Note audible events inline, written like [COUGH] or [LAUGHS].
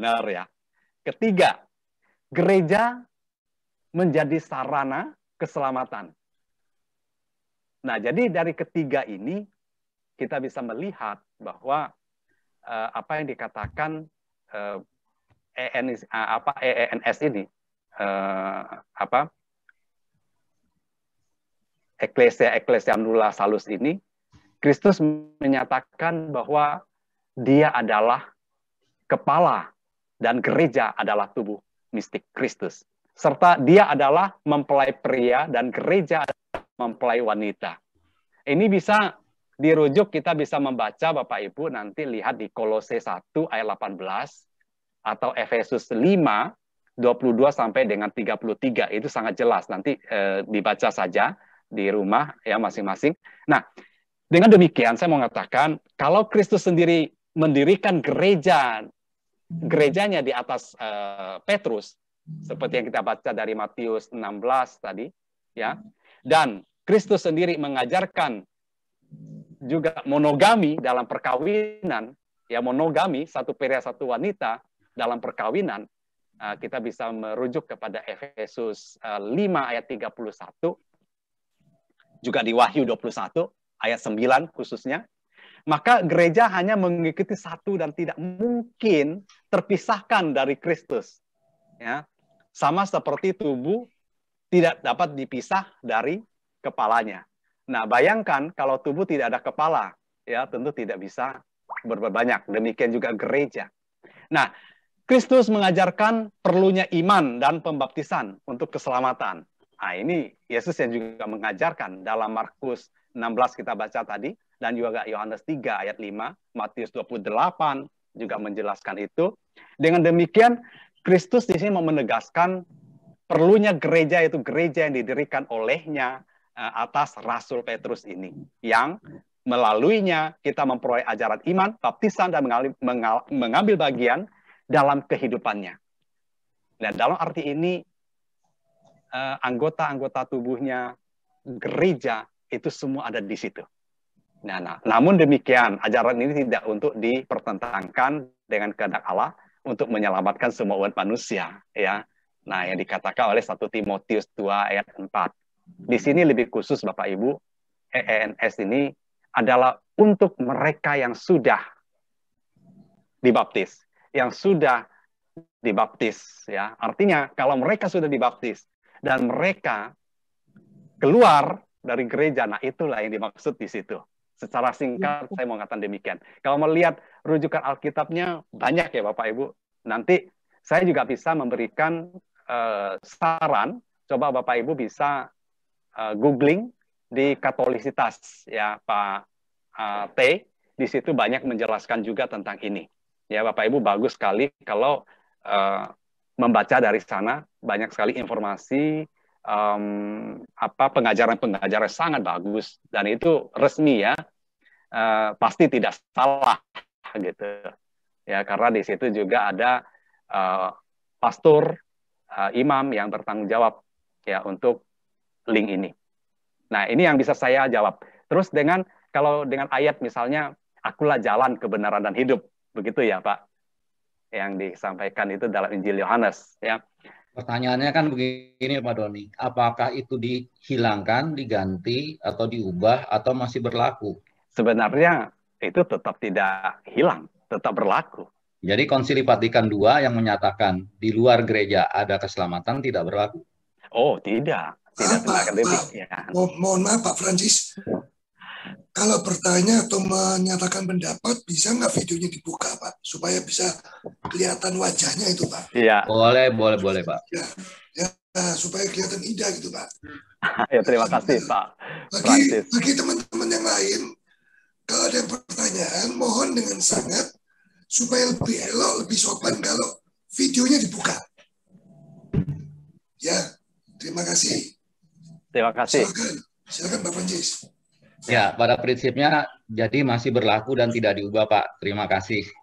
Benar ya. Ketiga, gereja menjadi sarana keselamatan. Nah, jadi dari ketiga ini kita bisa melihat bahwa eh, apa yang dikatakan eh, ENS, eh, apa EENS ini eh, apa Ecclesia Ecclesia Nula Salus ini Kristus menyatakan bahwa dia adalah kepala dan gereja adalah tubuh mistik Kristus. Serta dia adalah mempelai pria dan gereja adalah mempelai wanita. Ini bisa dirujuk kita bisa membaca Bapak Ibu nanti lihat di Kolose 1 ayat 18 atau Efesus 5 22 sampai dengan 33 itu sangat jelas nanti e, dibaca saja di rumah ya masing-masing. Nah, dengan demikian saya mengatakan kalau Kristus sendiri mendirikan gereja gerejanya di atas uh, Petrus seperti yang kita baca dari Matius 16 tadi ya dan Kristus sendiri mengajarkan juga monogami dalam perkawinan ya monogami satu pria satu wanita dalam perkawinan uh, kita bisa merujuk kepada Efesus uh, eh, 5 ayat 31 juga di Wahyu 21 ayat 9 khususnya maka gereja hanya mengikuti satu dan tidak mungkin terpisahkan dari Kristus. Ya. Sama seperti tubuh tidak dapat dipisah dari kepalanya. Nah, bayangkan kalau tubuh tidak ada kepala, ya tentu tidak bisa berbuat banyak. Demikian juga gereja. Nah, Kristus mengajarkan perlunya iman dan pembaptisan untuk keselamatan. Nah, ini Yesus yang juga mengajarkan dalam Markus 16 kita baca tadi, dan juga Yohanes 3 ayat 5, Matius 28 juga menjelaskan itu. Dengan demikian, Kristus di sini mau menegaskan perlunya gereja itu gereja yang didirikan olehnya eh, atas Rasul Petrus ini yang melaluinya kita memperoleh ajaran iman, baptisan dan mengambil bagian dalam kehidupannya. Dan dalam arti ini eh, anggota-anggota tubuhnya gereja itu semua ada di situ. Nah, nah, namun demikian, ajaran ini tidak untuk dipertentangkan dengan kehendak Allah untuk menyelamatkan semua umat manusia, ya. Nah, yang dikatakan oleh satu Timotius 2 ayat 4. Di sini lebih khusus Bapak Ibu, ENS ini adalah untuk mereka yang sudah dibaptis, yang sudah dibaptis, ya. Artinya kalau mereka sudah dibaptis dan mereka keluar dari gereja, nah itulah yang dimaksud di situ Secara singkat iya. saya mau katakan demikian. Kalau melihat rujukan Alkitabnya banyak ya Bapak Ibu. Nanti saya juga bisa memberikan uh, saran. Coba Bapak Ibu bisa uh, googling di Katolisitas ya Pak uh, T. Di situ banyak menjelaskan juga tentang ini. Ya Bapak Ibu bagus sekali kalau uh, membaca dari sana banyak sekali informasi um, apa pengajaran-pengajaran sangat bagus dan itu resmi ya uh, pasti tidak salah gitu ya karena di situ juga ada uh, pastor uh, imam yang bertanggung jawab ya untuk link ini nah ini yang bisa saya jawab terus dengan kalau dengan ayat misalnya akulah jalan kebenaran dan hidup begitu ya pak yang disampaikan itu dalam Injil Yohanes ya Pertanyaannya kan begini Pak Doni, apakah itu dihilangkan, diganti, atau diubah, atau masih berlaku? Sebenarnya itu tetap tidak hilang, tetap berlaku. Jadi konsili Vatikan II yang menyatakan di luar gereja ada keselamatan tidak berlaku. Oh tidak, tidak ah, Pak, ya. Pak, ya. mo mohon maaf Pak Francis, kalau bertanya atau menyatakan pendapat bisa nggak videonya dibuka Pak supaya bisa kelihatan wajahnya itu Pak. Iya. Boleh, boleh, boleh Pak. Ya, ya supaya kelihatan indah gitu Pak. [LAUGHS] ya terima kasih nah, Pak. Bagi, bagi teman-teman yang lain, kalau ada pertanyaan, mohon dengan sangat supaya lebih elok, lebih sopan kalau videonya dibuka. Ya, terima kasih. Terima kasih. Silakan, silakan Pak Pancis. Ya, pada prinsipnya jadi masih berlaku dan tidak diubah Pak. Terima kasih.